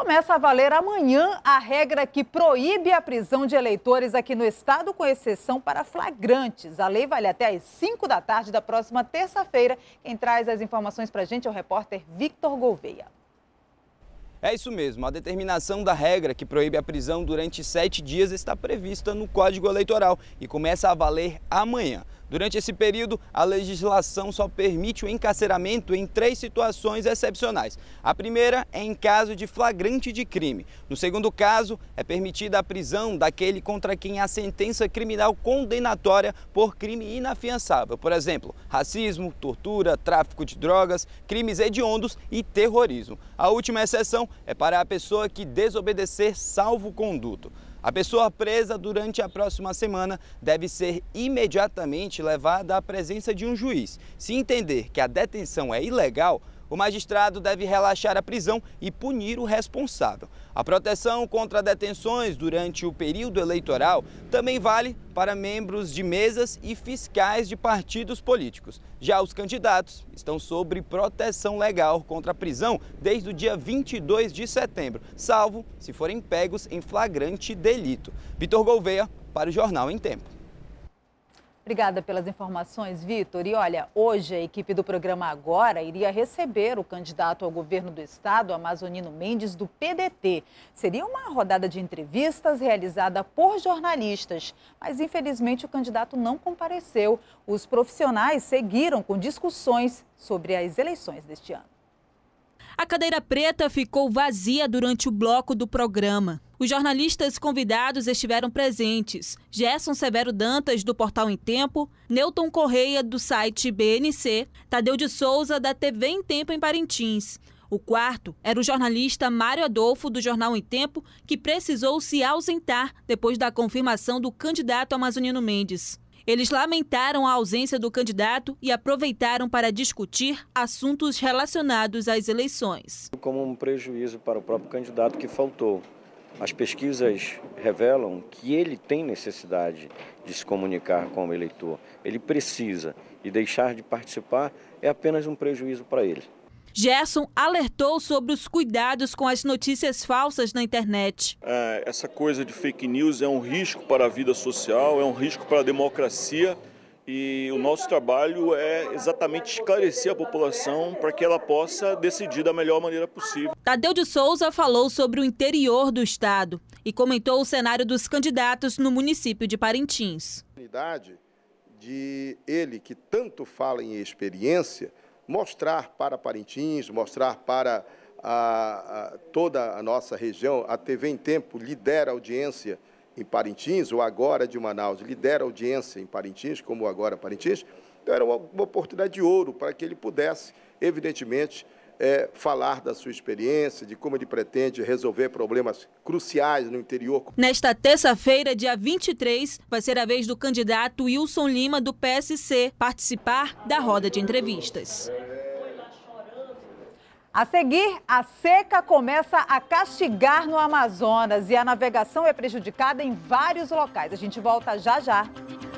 Começa a valer amanhã a regra que proíbe a prisão de eleitores aqui no estado, com exceção para flagrantes. A lei vale até às 5 da tarde da próxima terça-feira. Quem traz as informações para a gente é o repórter Victor Gouveia. É isso mesmo, a determinação da regra que proíbe a prisão durante sete dias está prevista no Código Eleitoral e começa a valer amanhã. Durante esse período, a legislação só permite o encarceramento em três situações excepcionais. A primeira é em caso de flagrante de crime. No segundo caso, é permitida a prisão daquele contra quem há sentença criminal condenatória por crime inafiançável. Por exemplo, racismo, tortura, tráfico de drogas, crimes hediondos e terrorismo. A última exceção é para a pessoa que desobedecer salvo conduto. A pessoa presa durante a próxima semana deve ser imediatamente levada à presença de um juiz. Se entender que a detenção é ilegal, o magistrado deve relaxar a prisão e punir o responsável. A proteção contra detenções durante o período eleitoral também vale para membros de mesas e fiscais de partidos políticos. Já os candidatos estão sob proteção legal contra a prisão desde o dia 22 de setembro, salvo se forem pegos em flagrante delito. Vitor Gouveia, para o Jornal em Tempo. Obrigada pelas informações, Vitor. E olha, hoje a equipe do programa Agora iria receber o candidato ao governo do estado, Amazonino Mendes, do PDT. Seria uma rodada de entrevistas realizada por jornalistas, mas infelizmente o candidato não compareceu. Os profissionais seguiram com discussões sobre as eleições deste ano. A cadeira preta ficou vazia durante o bloco do programa. Os jornalistas convidados estiveram presentes. Gerson Severo Dantas, do Portal em Tempo, Newton Correia, do site BNC, Tadeu de Souza, da TV em Tempo em Parintins. O quarto era o jornalista Mário Adolfo, do Jornal em Tempo, que precisou se ausentar depois da confirmação do candidato Amazonino Mendes. Eles lamentaram a ausência do candidato e aproveitaram para discutir assuntos relacionados às eleições. Como um prejuízo para o próprio candidato que faltou. As pesquisas revelam que ele tem necessidade de se comunicar com o eleitor. Ele precisa e deixar de participar é apenas um prejuízo para ele. Gerson alertou sobre os cuidados com as notícias falsas na internet. É, essa coisa de fake news é um risco para a vida social, é um risco para a democracia. E o nosso trabalho é exatamente esclarecer a população para que ela possa decidir da melhor maneira possível. Tadeu de Souza falou sobre o interior do estado e comentou o cenário dos candidatos no município de Parintins. De ele que tanto fala em experiência, mostrar para Parintins, mostrar para a, a, toda a nossa região. A TV em Tempo lidera audiência em Parintins, o Agora de Manaus lidera audiência em Parintins, como o Agora Parintins. Então, era uma, uma oportunidade de ouro para que ele pudesse, evidentemente, é, falar da sua experiência, de como ele pretende resolver problemas cruciais no interior. Nesta terça-feira, dia 23, vai ser a vez do candidato Wilson Lima, do PSC, participar da roda de entrevistas. A seguir, a seca começa a castigar no Amazonas e a navegação é prejudicada em vários locais. A gente volta já já.